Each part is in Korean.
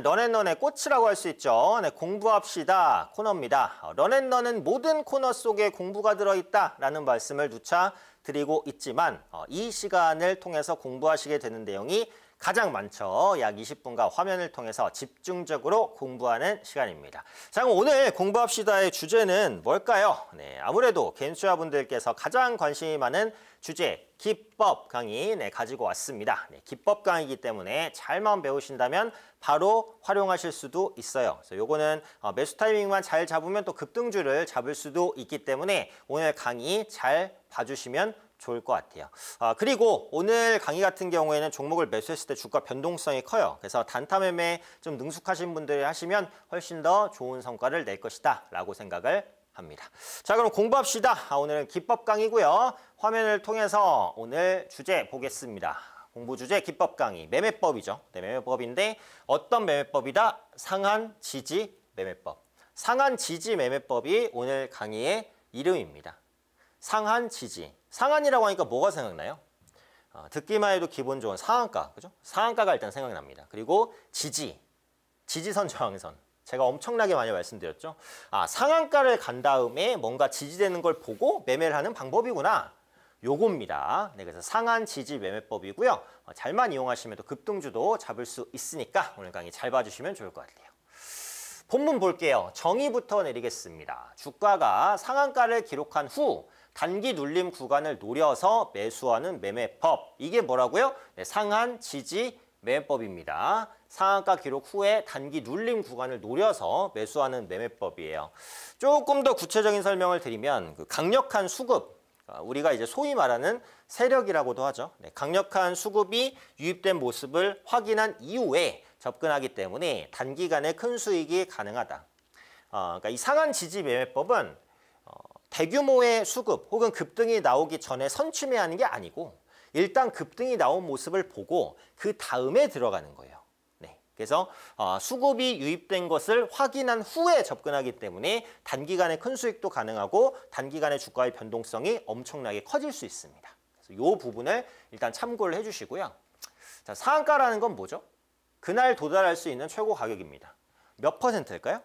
런앤런의 꽃이라고 할 수 있죠. 네, 공부합시다 코너입니다. 런앤런은 어, 모든 코너 속에 공부가 들어있다라는 말씀을 누차 드리고 있지만 어, 이 시간을 통해서 공부하시게 되는 내용이 가장 많죠. 약 20분과 화면을 통해서 집중적으로 공부하는 시간입니다. 자, 그럼 오늘 공부합시다의 주제는 뭘까요? 네, 아무래도 갠수아분들께서 가장 관심이 많은 주제, 기법 강의 네, 가지고 왔습니다. 네, 기법 강의이기 때문에 잘만 배우신다면 바로 활용하실 수도 있어요. 그래서 요거는 어, 매수 타이밍만 잘 잡으면 또 급등주를 잡을 수도 있기 때문에 오늘 강의 잘 봐주시면 좋을 것 같아요. 아, 그리고 오늘 강의 같은 경우에는 종목을 매수했을 때 주가 변동성이 커요. 그래서 단타 매매 좀 능숙하신 분들이 하시면 훨씬 더 좋은 성과를 낼 것이다 라고 생각을 합니다. 자 그럼 공부합시다. 아, 오늘은 기법 강의고요. 화면을 통해서 오늘 주제 보겠습니다. 공부 주제 기법 강의 매매법이죠. 네, 매매법인데 어떤 매매법이다? 상한 지지 매매법. 상한 지지 매매법이 오늘 강의의 이름입니다. 상한 지지. 상한이라고 하니까 뭐가 생각나요? 어, 듣기만 해도 기분 좋은 상한가, 그죠? 상한가가 일단 생각납니다. 그리고 지지, 지지선, 저항선. 제가 엄청나게 많이 말씀드렸죠. 아, 상한가를 간 다음에 뭔가 지지되는 걸 보고 매매를 하는 방법이구나. 요겁니다. 네, 그래서 상한 지지 매매법이고요. 어, 잘만 이용하시면 또 급등주도 잡을 수 있으니까 오늘 강의 잘 봐주시면 좋을 것 같아요. 본문 볼게요. 정의부터 내리겠습니다. 주가가 상한가를 기록한 후 단기 눌림 구간을 노려서 매수하는 매매법. 이게 뭐라고요? 네, 상한 지지 매매법입니다. 상한가 기록 후에 단기 눌림 구간을 노려서 매수하는 매매법이에요. 조금 더 구체적인 설명을 드리면 그 강력한 수급, 아, 우리가 이제 소위 말하는 세력이라고도 하죠. 네, 강력한 수급이 유입된 모습을 확인한 이후에 접근하기 때문에 단기간에 큰 수익이 가능하다. 어, 그러니까 이 상한 지지 매매법은 대규모의 수급 혹은 급등이 나오기 전에 선침해하는 게 아니고 일단 급등이 나온 모습을 보고 그 다음에 들어가는 거예요. 네. 그래서 어, 수급이 유입된 것을 확인한 후에 접근하기 때문에 단기간에 큰 수익도 가능하고 단기간에 주가의 변동성이 엄청나게 커질 수 있습니다. 그래서 이 부분을 일단 참고를 해주시고요. 자, 상한가라는 건 뭐죠? 그날 도달할 수 있는 최고 가격입니다. 몇 퍼센트일까요?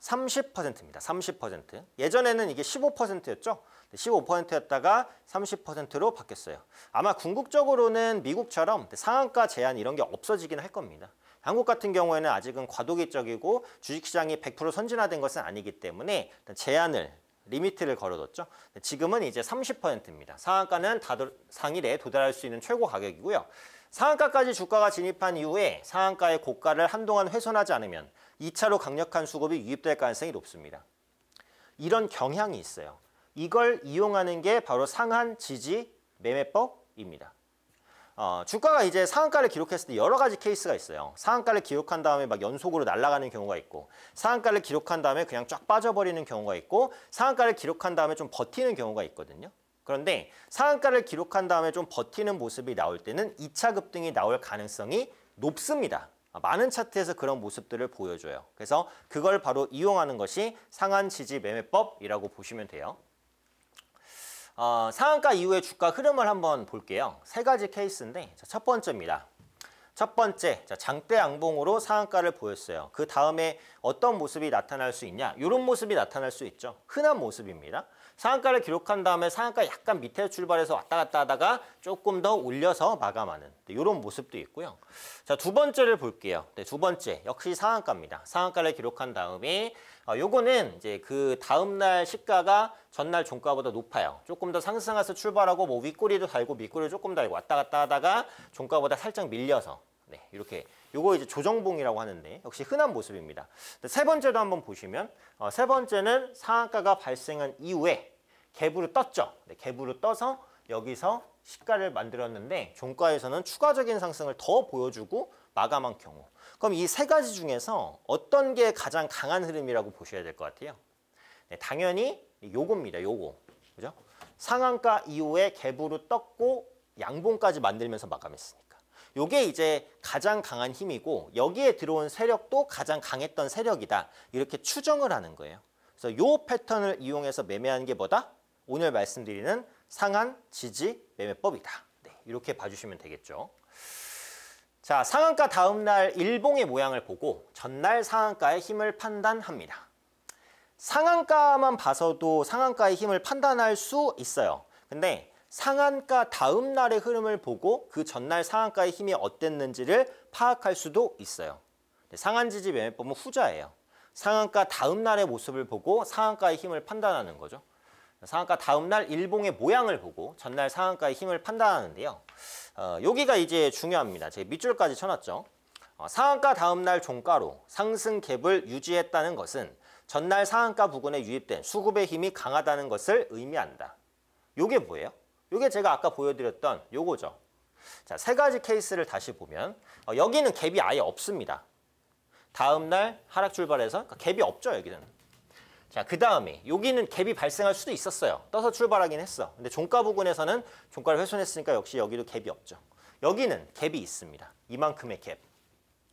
30%입니다. 30%. 예전에는 이게 15%였죠. 15%였다가 30%로 바뀌었어요. 아마 궁극적으로는 미국처럼 상한가 제한 이런 게 없어지긴 할 겁니다. 한국 같은 경우에는 아직은 과도기적이고 주식시장이 100% 선진화된 것은 아니기 때문에 제한을 리미트를 걸어뒀죠. 지금은 이제 30%입니다. 상한가는 다들 상일에 도달할 수 있는 최고 가격이고요. 상한가까지 주가가 진입한 이후에 상한가의 고가를 한동안 훼손하지 않으면 2차로 강력한 수급이 유입될 가능성이 높습니다. 이런 경향이 있어요. 이걸 이용하는 게 바로 상한 지지 매매법입니다. 어, 주가가 이제 상한가를 기록했을 때 여러 가지 케이스가 있어요. 상한가를 기록한 다음에 막 연속으로 날아가는 경우가 있고 상한가를 기록한 다음에 그냥 쫙 빠져버리는 경우가 있고 상한가를 기록한 다음에 좀 버티는 경우가 있거든요. 그런데 상한가를 기록한 다음에 좀 버티는 모습이 나올 때는 2차 급등이 나올 가능성이 높습니다. 많은 차트에서 그런 모습들을 보여줘요. 그래서 그걸 바로 이용하는 것이 상한 지지 매매법이라고 보시면 돼요. 어, 상한가 이후의 주가 흐름을 한번 볼게요. 세 가지 케이스인데 첫 번째입니다. 첫 번째, 장대 양봉으로 상한가를 보였어요. 그 다음에 어떤 모습이 나타날 수 있냐? 이런 모습이 나타날 수 있죠. 흔한 모습입니다. 상한가를 기록한 다음에 상한가 약간 밑에 출발해서 왔다 갔다 하다가 조금 더 올려서 마감하는 이런 네, 모습도 있고요. 자, 두 번째를 볼게요. 네, 두 번째, 역시 상한가입니다. 상한가를 기록한 다음에 어, 요거는 이제 그 다음날 시가가 전날 종가보다 높아요. 조금 더 상승해서 출발하고 뭐 윗꼬리도 달고 밑꼬리도 조금 달고 왔다 갔다 하다가 종가보다 살짝 밀려서 네, 이렇게 요거 이제 조정봉이라고 하는데 역시 흔한 모습입니다. 세 번째도 한번 보시면 어, 세 번째는 상한가가 발생한 이후에 갭으로 떴죠. 네, 갭으로 떠서 여기서 시가를 만들었는데 종가에서는 추가적인 상승을 더 보여주고 마감한 경우 그럼 이 세 가지 중에서 어떤 게 가장 강한 흐름이라고 보셔야 될 것 같아요. 네, 당연히 요겁니다. 요거. 그죠? 상한가 이후에 갭으로 떴고 양봉까지 만들면서 마감했습니다 요게 이제 가장 강한 힘이고 여기에 들어온 세력도 가장 강했던 세력이다. 이렇게 추정을 하는 거예요. 그래서 요 패턴을 이용해서 매매하는 게 뭐다? 오늘 말씀드리는 상한 지지 매매법이다. 네, 이렇게 봐주시면 되겠죠. 자, 상한가 다음 날 일봉의 모양을 보고 전날 상한가의 힘을 판단합니다. 상한가만 봐서도 상한가의 힘을 판단할 수 있어요. 근데 상한가 다음 날의 흐름을 보고 그 전날 상한가의 힘이 어땠는지를 파악할 수도 있어요. 상한 지지 매매법은 후자예요. 상한가 다음 날의 모습을 보고 상한가의 힘을 판단하는 거죠. 상한가 다음 날 일봉의 모양을 보고 전날 상한가의 힘을 판단하는데요. 어, 여기가 이제 중요합니다. 제가 밑줄까지 쳐놨죠. 어, 상한가 다음 날 종가로 상승 갭을 유지했다는 것은 전날 상한가 부근에 유입된 수급의 힘이 강하다는 것을 의미한다. 이게 뭐예요? 이게 제가 아까 보여드렸던 요거죠. 자, 세 가지 케이스를 다시 보면 어, 여기는 갭이 아예 없습니다. 다음 날 하락 출발해서 그러니까 갭이 없죠, 여기는. 자, 그 다음에 여기는 갭이 발생할 수도 있었어요. 떠서 출발하긴 했어. 근데 종가 부근에서는 종가를 훼손했으니까 역시 여기도 갭이 없죠. 여기는 갭이 있습니다. 이만큼의 갭.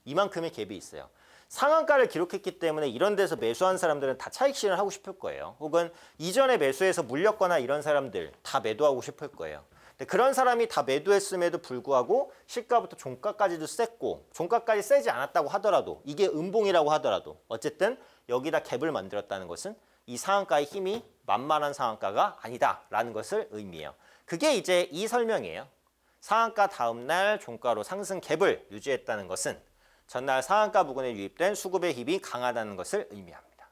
이만큼의 갭이 있어요. 상한가를 기록했기 때문에 이런 데서 매수한 사람들은 다 차익 실현을 하고 싶을 거예요. 혹은 이전에 매수해서 물렸거나 이런 사람들 다 매도하고 싶을 거예요. 근데 그런 사람이 다 매도했음에도 불구하고 시가부터 종가까지도 셌고 종가까지 세지 않았다고 하더라도 이게 음봉이라고 하더라도 어쨌든 여기다 갭을 만들었다는 것은 이 상한가의 힘이 만만한 상한가가 아니다라는 것을 의미해요. 그게 이제 이 설명이에요. 상한가 다음날 종가로 상승 갭을 유지했다는 것은 전날 상한가 부근에 유입된 수급의 힘이 강하다는 것을 의미합니다.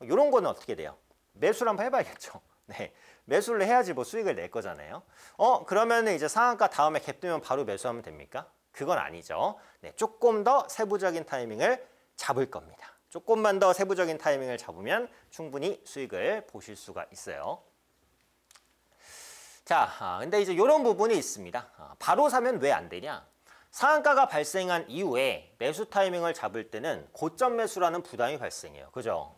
이런 뭐 거는 어떻게 돼요? 매수를 한번 해봐야겠죠. 네, 매수를 해야지 뭐 수익을 낼 거잖아요. 어 그러면 이제 상한가 다음에 갭 뜨면 바로 매수하면 됩니까? 그건 아니죠. 네, 조금 더 세부적인 타이밍을 잡을 겁니다. 조금만 더 세부적인 타이밍을 잡으면 충분히 수익을 보실 수가 있어요. 자, 아, 근데 이제 이런 부분이 있습니다. 아, 바로 사면 왜 안 되냐? 상한가가 발생한 이후에 매수 타이밍을 잡을 때는 고점 매수라는 부담이 발생해요. 그죠?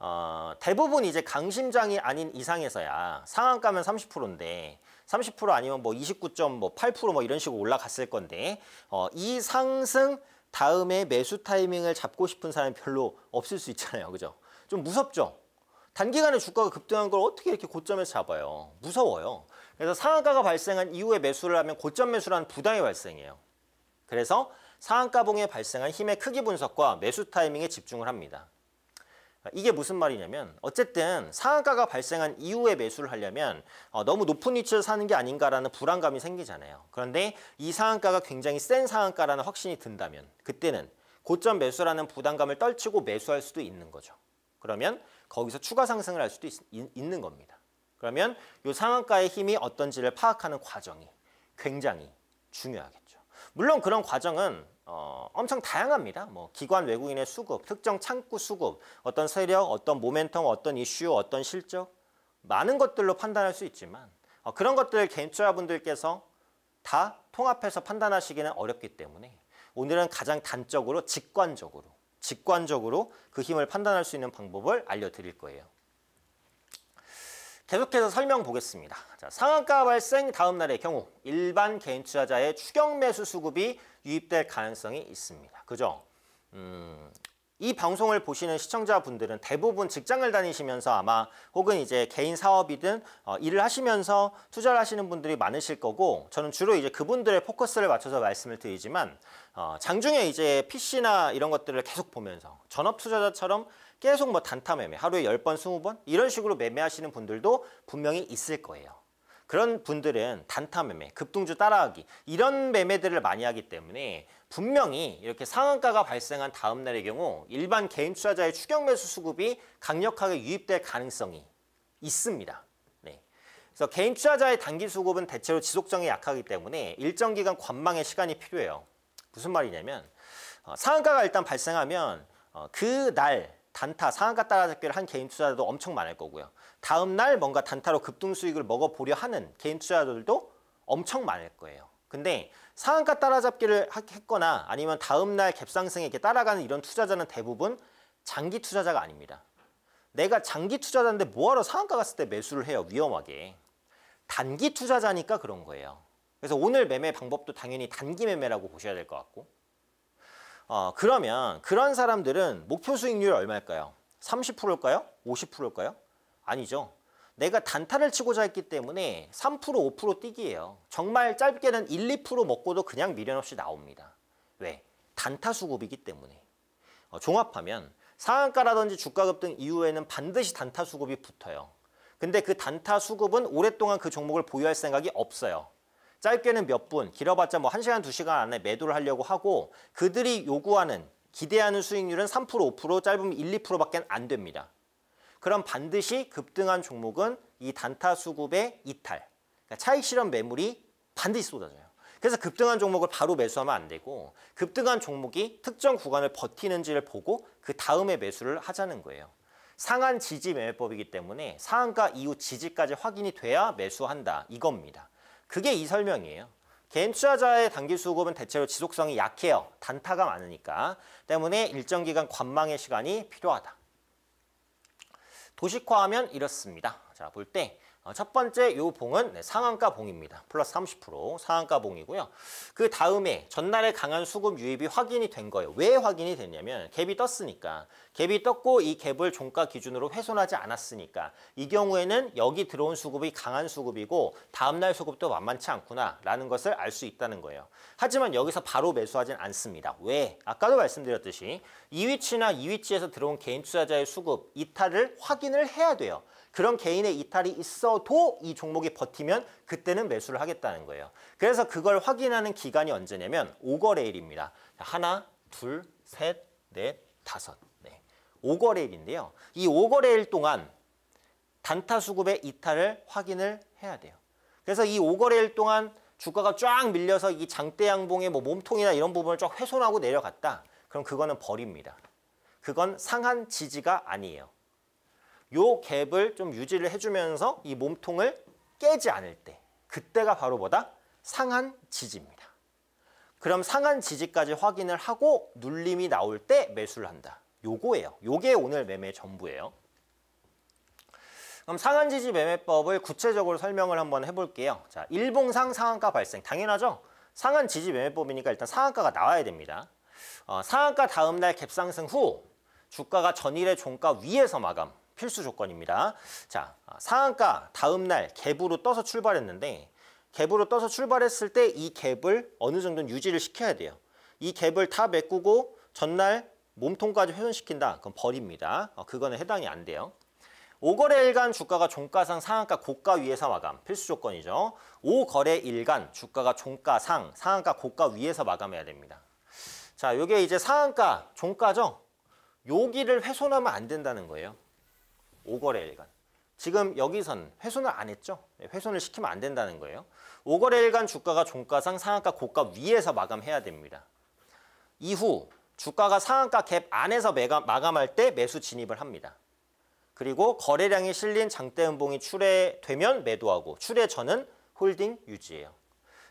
어, 대부분 이제 강심장이 아닌 이상에서야 상한가면 30%인데 30% 아니면 뭐 29.8%뭐 뭐 이런 식으로 올라갔을 건데 어, 이 상승 다음에 매수 타이밍을 잡고 싶은 사람이 별로 없을 수 있잖아요. 그죠? 좀 무섭죠? 단기간에 주가가 급등한 걸 어떻게 이렇게 고점에서 잡아요? 무서워요. 그래서 상한가가 발생한 이후에 매수를 하면 고점 매수라는 부담이 발생해요. 그래서 상한가봉에 발생한 힘의 크기 분석과 매수 타이밍에 집중을 합니다. 이게 무슨 말이냐면 어쨌든 상한가가 발생한 이후에 매수를 하려면 어, 너무 높은 위치를 사는 게 아닌가라는 불안감이 생기잖아요. 그런데 이 상한가가 굉장히 센 상한가라는 확신이 든다면 그때는 고점 매수라는 부담감을 떨치고 매수할 수도 있는 거죠. 그러면 거기서 추가 상승을 할 수도 있, 있는 겁니다. 그러면 이 상한가의 힘이 어떤지를 파악하는 과정이 굉장히 중요하겠죠. 물론 그런 과정은 어, 엄청 다양합니다. 뭐 기관 외국인의 수급, 특정 창구 수급, 어떤 세력, 어떤 모멘텀, 어떤 이슈, 어떤 실적 많은 것들로 판단할 수 있지만 어, 그런 것들을 개인 투자분들께서 다 통합해서 판단하시기는 어렵기 때문에 오늘은 가장 단적으로 직관적으로 직관적으로 그 힘을 판단할 수 있는 방법을 알려드릴 거예요. 계속해서 설명 보겠습니다. 자, 상한가 발생 다음 날의 경우 일반 개인 투자자의 추경 매수 수급이 유입될 가능성이 있습니다. 그죠? 음, 이 방송을 보시는 시청자분들은 대부분 직장을 다니시면서 아마 혹은 이제 개인 사업이든 어, 일을 하시면서 투자를 하시는 분들이 많으실 거고 저는 주로 이제 그분들의 포커스를 맞춰서 말씀을 드리지만 어, 장중에 이제 PC나 이런 것들을 계속 보면서 전업 투자자처럼 계속 뭐 단타 매매 하루에 10번, 20번 이런 식으로 매매하시는 분들도 분명히 있을 거예요. 그런 분들은 단타 매매, 급등주 따라하기 이런 매매들을 많이 하기 때문에 분명히 이렇게 상한가가 발생한 다음 날의 경우 일반 개인 투자자의 추격 매수 수급이 강력하게 유입될 가능성이 있습니다. 네. 그래서 개인 투자자의 단기 수급은 대체로 지속성이 약하기 때문에 일정 기간 관망의 시간이 필요해요. 무슨 말이냐면 어, 상한가가 일단 발생하면 어, 그날 단타, 상한가 따라잡기를 한 개인 투자자도 엄청 많을 거고요. 다음 날 뭔가 단타로 급등 수익을 먹어보려 하는 개인 투자자들도 엄청 많을 거예요. 근데 상한가 따라잡기를 했거나 아니면 다음 날 갭상승에 이렇게 따라가는 이런 투자자는 대부분 장기 투자자가 아닙니다. 내가 장기 투자자인데 뭐하러 상한가 갔을 때 매수를 해요. 위험하게. 단기 투자자니까 그런 거예요. 그래서 오늘 매매 방법도 당연히 단기 매매라고 보셔야 될 것 같고 어, 그러면 그런 사람들은 목표 수익률이 얼마일까요? 30%일까요? 50%일까요? 아니죠. 내가 단타를 치고자 했기 때문에 3% 5% 뛰기예요. 정말 짧게는 1, 2% 먹고도 그냥 미련 없이 나옵니다. 왜? 단타 수급이기 때문에. 어, 종합하면 상한가라든지 주가급 등 이후에는 반드시 단타 수급이 붙어요. 근데 그 단타 수급은 오랫동안 그 종목을 보유할 생각이 없어요. 짧게는 몇 분, 길어봤자 뭐 1시간, 2시간 안에 매도를 하려고 하고 그들이 요구하는, 기대하는 수익률은 3%, 5%, 짧으면 1, 2%밖에 안 됩니다. 그럼 반드시 급등한 종목은 이 단타 수급의 이탈, 그러니까 차익 실험 매물이 반드시 쏟아져요. 그래서 급등한 종목을 바로 매수하면 안 되고 급등한 종목이 특정 구간을 버티는지를 보고 그 다음에 매수를 하자는 거예요. 상한 지지 매매법이기 때문에 상한가 이후 지지까지 확인이 돼야 매수한다 이겁니다. 그게 이 설명이에요. 개인 투자자의 단기 수급은 대체로 지속성이 약해요. 단타가 많으니까. 때문에 일정 기간 관망의 시간이 필요하다. 도식화하면 이렇습니다. 자, 볼때 어, 첫 번째 요 봉은 네, 상한가 봉입니다. 플러스 30% 상한가 봉이고요. 그 다음에 전날에 강한 수급 유입이 확인이 된 거예요. 왜 확인이 됐냐면 갭이 떴으니까 갭이 떴고 이 갭을 종가 기준으로 훼손하지 않았으니까 이 경우에는 여기 들어온 수급이 강한 수급이고 다음날 수급도 만만치 않구나 라는 것을 알 수 있다는 거예요. 하지만 여기서 바로 매수하진 않습니다. 왜? 아까도 말씀드렸듯이 이 위치나 이 위치에서 들어온 개인 투자자의 수급 이탈을 확인을 해야 돼요. 그런 개인의 이탈이 있어도 이 종목이 버티면 그때는 매수를 하겠다는 거예요. 그래서 그걸 확인하는 기간이 언제냐면 5거래일입니다. 하나, 둘, 셋, 넷, 다섯. 네. 5거래일인데요. 이 5거래일 동안 단타 수급의 이탈을 확인을 해야 돼요. 그래서 이 5거래일 동안 주가가 쫙 밀려서 이 장대 양봉의 뭐 몸통이나 이런 부분을 쫙 훼손하고 내려갔다. 그럼 그거는 버립니다. 그건 상한 지지가 아니에요. 요 갭을 좀 유지를 해주면서 이 몸통을 깨지 않을 때 그때가 바로 뭐다? 상한 지지입니다. 그럼 상한 지지까지 확인을 하고 눌림이 나올 때 매수를 한다. 요거예요. 요게 오늘 매매 전부예요. 그럼 상한 지지 매매법을 구체적으로 설명을 한번 해볼게요. 자, 일봉상 상한가 발생. 당연하죠? 상한 지지 매매법이니까 일단 상한가가 나와야 됩니다. 어, 상한가 다음날 갭상승 후 주가가 전일의 종가 위에서 마감. 필수 조건입니다. 자, 상한가 다음 날 갭으로 떠서 출발했는데 갭으로 떠서 출발했을 때 이 갭을 어느 정도는 유지를 시켜야 돼요. 이 갭을 다 메꾸고 전날 몸통까지 훼손시킨다그럼 버립니다. 어, 그거는 해당이 안 돼요. 5거래일간 주가가 종가상 상한가 고가 위에서 마감 필수 조건이죠. 5거래일간 주가가 종가상 상한가 고가 위에서 마감해야 됩니다. 자, 이게 이제 상한가 종가죠. 여기를 훼손하면 안 된다는 거예요. 오거래일간 지금 여기선 훼손을 안 했죠. 훼손을 네, 시키면 안 된다는 거예요. 오거래일간 주가가 종가상 상한가 고가 위에서 마감해야 됩니다. 이후 주가가 상한가 갭 안에서 매가, 마감할 때 매수 진입을 합니다. 그리고 거래량이 실린 장대음봉이 출회되면 매도하고 출회 전은 홀딩 유지예요.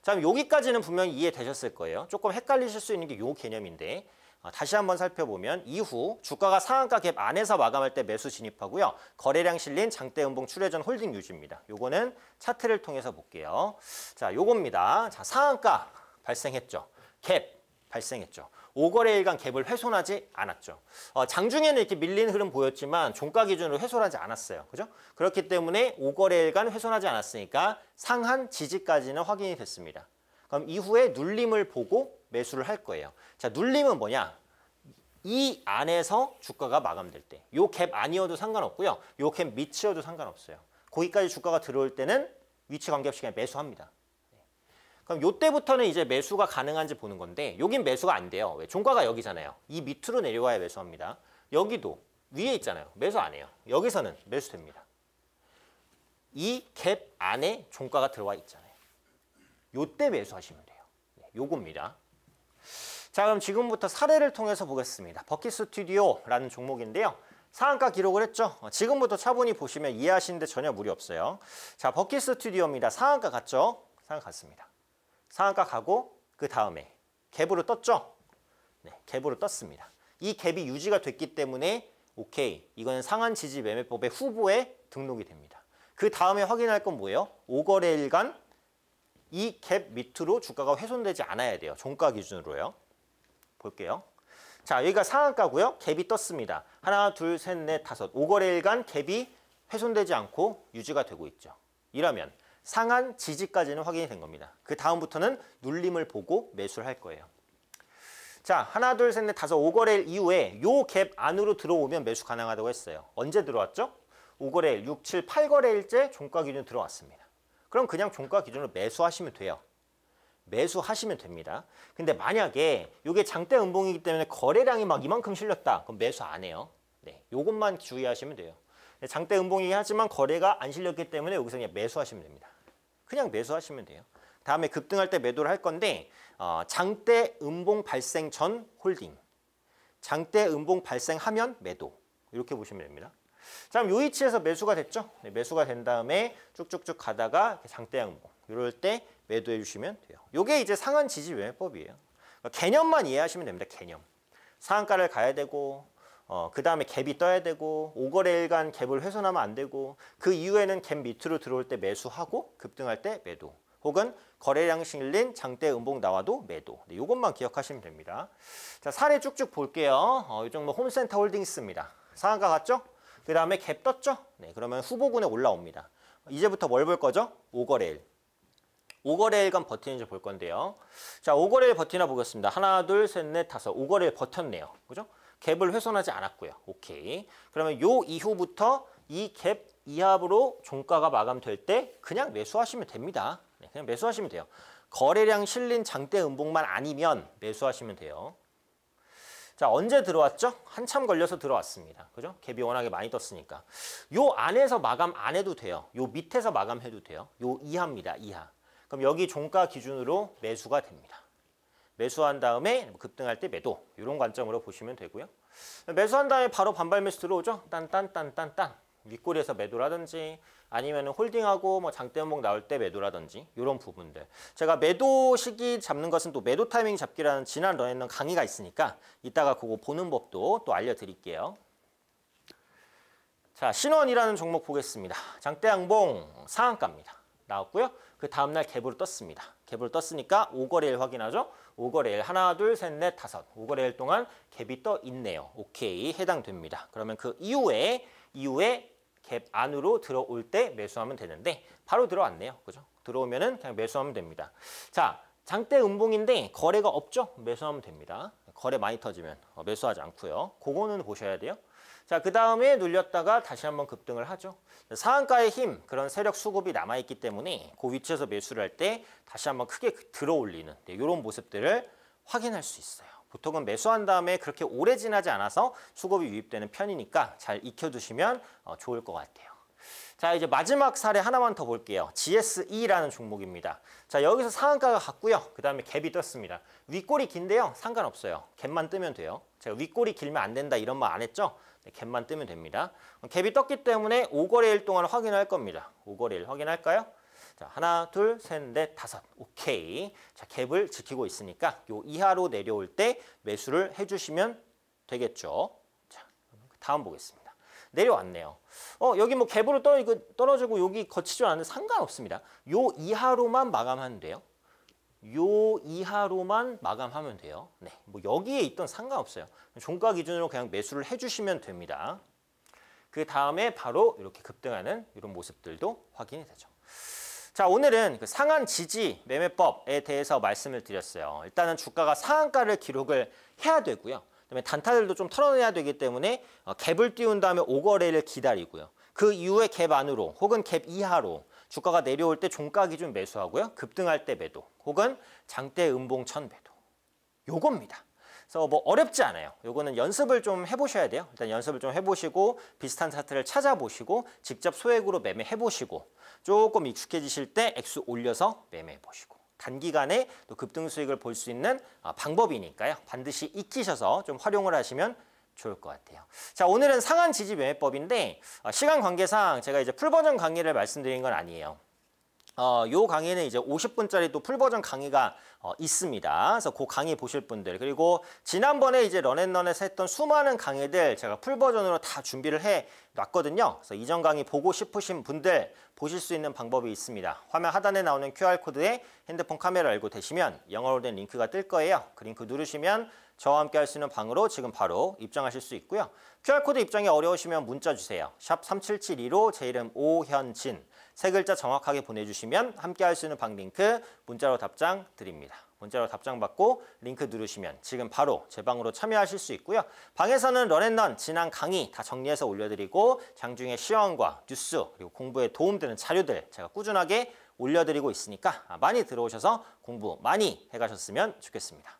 자, 여기까지는 분명히 이해되셨을 거예요. 조금 헷갈리실 수 있는 게 요 개념인데 어, 다시 한번 살펴보면 이후 주가가 상한가 갭 안에서 마감할 때 매수 진입하고요. 거래량 실린 장대 음봉 출회전 홀딩 유지입니다. 요거는 차트를 통해서 볼게요. 자, 요겁니다. 자, 상한가 발생했죠. 갭 발생했죠. 5거래일간 갭을 훼손하지 않았죠. 어, 장중에는 이렇게 밀린 흐름 보였지만 종가 기준으로 훼손하지 않았어요. 그죠? 그렇기 때문에 5거래일간 훼손하지 않았으니까 상한 지지까지는 확인이 됐습니다. 그럼 이후에 눌림을 보고 매수를 할 거예요. 자, 눌림은 뭐냐? 이 안에서 주가가 마감될 때. 요 갭 아니어도 상관없고요. 요 갭 밑이어도 상관없어요. 거기까지 주가가 들어올 때는 위치 관계없이 그냥 매수합니다. 네. 그럼 요때부터는 이제 매수가 가능한지 보는 건데 여긴 매수가 안 돼요. 왜? 종가가 여기잖아요. 이 밑으로 내려와야 매수합니다. 여기도 위에 있잖아요. 매수 안 해요. 여기서는 매수됩니다. 이 갭 안에 종가가 들어와 있잖아요. 요 때 매수하시면 돼요. 네, 요겁니다. 자 그럼 지금부터 사례를 통해서 보겠습니다. 버킷 스튜디오라는 종목인데요. 상한가 기록을 했죠. 어, 지금부터 차분히 보시면 이해하시는데 전혀 무리 없어요. 자 버킷 스튜디오입니다. 상한가 갔죠? 상한가 갔습니다. 상한가 가고 그 다음에 갭으로 떴죠? 네, 갭으로 떴습니다. 이 갭이 유지가 됐기 때문에 오케이, 이거는 상한 지지 매매법의 후보에 등록이 됩니다. 그 다음에 확인할 건 뭐예요? 5거래일간 이갭 밑으로 주가가 훼손되지 않아야 돼요. 종가 기준으로요. 볼게요. 자, 여기가 상한가고요. 갭이 떴습니다. 하나, 둘, 셋, 넷, 다섯. 5거래일간 갭이 훼손되지 않고 유지가 되고 있죠. 이러면 상한 지지까지는 확인이 된 겁니다. 그 다음부터는 눌림을 보고 매수를 할 거예요. 자, 하나, 둘, 셋, 넷, 다섯. 5거래일 이후에 요 갭 안으로 들어오면 매수 가능하다고 했어요. 언제 들어왔죠? 5거래일, 6, 7, 8거래일째 종가 기준 들어왔습니다. 그럼 그냥 종가 기준으로 매수하시면 돼요. 매수하시면 됩니다. 근데 만약에 이게 장대 음봉이기 때문에 거래량이 막 이만큼 실렸다. 그럼 매수 안 해요. 네, 요것만 주의하시면 돼요. 장대 음봉이긴 하지만 거래가 안 실렸기 때문에 여기서 그냥 매수하시면 됩니다. 그냥 매수하시면 돼요. 다음에 급등할 때 매도를 할 건데 어, 장대 음봉 발생 전 홀딩, 장대 음봉 발생하면 매도 이렇게 보시면 됩니다. 자, 그럼 요 위치에서 매수가 됐죠? 네, 매수가 된 다음에 쭉쭉쭉 가다가 장대 양봉 이럴 때 매도해 주시면 돼요. 요게 이제 상한 지지 외매법이에요. 그러니까 개념만 이해하시면 됩니다. 개념. 상한가를 가야 되고 어, 그 다음에 갭이 떠야 되고 5거래일간 갭을 훼손하면 안 되고 그 이후에는 갭 밑으로 들어올 때 매수하고 급등할 때 매도 혹은 거래량 실린 장대 음봉 나와도 매도 네, 이것만 기억하시면 됩니다 자 사례 쭉쭉 볼게요 어, 이 정도 홈센터 홀딩스입니다 상한가 같죠? 그 다음에 갭 떴죠? 네, 그러면 후보군에 올라옵니다. 이제부터 뭘 볼 거죠? 오거레일오거레일간 버티는지 볼 건데요. 자, 오거레일 버티나 보겠습니다. 하나, 둘, 셋, 넷, 다섯. 오거레일 버텼네요. 그죠? 갭을 훼손하지 않았고요. 오케이. 그러면 요 이후부터 이 갭 이하로 종가가 마감될 때 그냥 매수하시면 됩니다. 네, 그냥 매수하시면 돼요. 거래량 실린 장대 음봉만 아니면 매수하시면 돼요. 자 언제 들어왔죠? 한참 걸려서 들어왔습니다. 그죠? 갭이 워낙에 많이 떴으니까. 요 안에서 마감 안 해도 돼요. 요 밑에서 마감해도 돼요. 요 이하입니다. 이하. 그럼 여기 종가 기준으로 매수가 됩니다. 매수한 다음에 급등할 때 매도 이런 관점으로 보시면 되고요. 매수한 다음에 바로 반발 매수 들어오죠. 딴딴딴딴딴 윗골에서 매도라든지 아니면 홀딩하고 뭐 장대 종목 나올 때 매도라든지 이런 부분들. 제가 매도 시기 잡는 것은 또 매도 타이밍 잡기라는 지난 런에는 강의가 있으니까 이따가 그거 보는 법도 또 알려드릴게요. 자, 신원이라는 종목 보겠습니다. 장대양봉 상한가입니다. 나왔고요. 그 다음날 갭으로 떴습니다. 갭으로 떴으니까 5거래일 확인하죠. 5거래일 하나, 둘, 셋, 넷, 다섯. 5거래일 동안 갭이 떠 있네요. 오케이, 해당됩니다. 그러면 그 이후에 이후에 갭 안으로 들어올 때 매수하면 되는데 바로 들어왔네요. 그죠? 들어오면은 그냥 매수하면 됩니다. 자, 장대 음봉인데 거래가 없죠? 매수하면 됩니다. 거래 많이 터지면 어, 매수하지 않고요. 그거는 보셔야 돼요. 자, 그 다음에 눌렸다가 다시 한번 급등을 하죠. 상한가의 힘, 그런 세력 수급이 남아있기 때문에 그 위치에서 매수를 할 때 다시 한번 크게 들어올리는 이런 네, 모습들을 확인할 수 있어요. 보통은 매수한 다음에 그렇게 오래 지나지 않아서 수급이 유입되는 편이니까 잘 익혀두시면 어, 좋을 것 같아요. 자 이제 마지막 사례 하나만 더 볼게요. GSE라는 종목입니다. 자 여기서 상한가가 같고요. 그 다음에 갭이 떴습니다. 윗골이 긴데요. 상관없어요. 갭만 뜨면 돼요. 제가 윗골이 길면 안 된다 이런 말 안 했죠? 네, 갭만 뜨면 됩니다. 갭이 떴기 때문에 5거래일 동안 확인할 겁니다. 5거래일 확인할까요? 자, 하나, 둘, 셋, 넷, 다섯. 오케이. 자, 갭을 지키고 있으니까 요 이하로 내려올 때 매수를 해주시면 되겠죠. 자, 다음 보겠습니다. 내려왔네요. 어, 여기 뭐 갭으로 떨어, 떨어지고 여기 거치지 않는데 상관없습니다. 요 이하로만 마감하면 돼요. 요 이하로만 마감하면 돼요. 네, 뭐 여기에 있던 상관없어요. 종가 기준으로 그냥 매수를 해주시면 됩니다. 그 다음에 바로 이렇게 급등하는 이런 모습들도 확인이 되죠. 자 오늘은 그 상한 지지 매매법에 대해서 말씀을 드렸어요. 일단은 주가가 상한가를 기록을 해야 되고요. 그다음에 단타들도 좀 털어내야 되기 때문에 어, 갭을 띄운 다음에 오거래를 기다리고요. 그 이후에 갭 안으로 혹은 갭 이하로 주가가 내려올 때 종가 기준 매수하고요. 급등할 때 매도 혹은 장대 음봉 천 매도. 요겁니다. 그래서 뭐 어렵지 않아요. 요거는 연습을 좀 해보셔야 돼요. 일단 연습을 좀 해보시고 비슷한 사트를 찾아보시고 직접 소액으로 매매해보시고 조금 익숙해지실 때 액수 올려서 매매해보시고 단기간에 또 급등 수익을 볼 수 있는 아, 방법이니까요. 반드시 익히셔서 좀 활용을 하시면 좋을 것 같아요. 자, 오늘은 상한 지지 매매법인데 아, 시간 관계상 제가 이제 풀버전 강의를 말씀드린 건 아니에요. 어, 요 강의는 이제 50분짜리 또 풀버전 강의가 어, 있습니다. 그래서 그 강의 보실 분들 그리고 지난번에 이제 런앤런에서 했던 수많은 강의들 제가 풀버전으로 다 준비를 해 놨거든요. 그래서 이전 강의 보고 싶으신 분들 보실 수 있는 방법이 있습니다. 화면 하단에 나오는 QR코드에 핸드폰 카메라 알고 되시면 영어로 된 링크가 뜰 거예요. 그 링크 누르시면 저와 함께 할 수 있는 방으로 지금 바로 입장하실 수 있고요. QR코드 입장이 어려우시면 문자 주세요. 샵 3772로 제 이름 오현진 세 글자 정확하게 보내주시면 함께 할 수 있는 방 링크 문자로 답장 드립니다. 문자로 답장 받고 링크 누르시면 지금 바로 제 방으로 참여하실 수 있고요. 방에서는 런앤런 지난 강의 다 정리해서 올려드리고 장중에 시험과 뉴스 그리고 공부에 도움되는 자료들 제가 꾸준하게 올려드리고 있으니까 많이 들어오셔서 공부 많이 해가셨으면 좋겠습니다.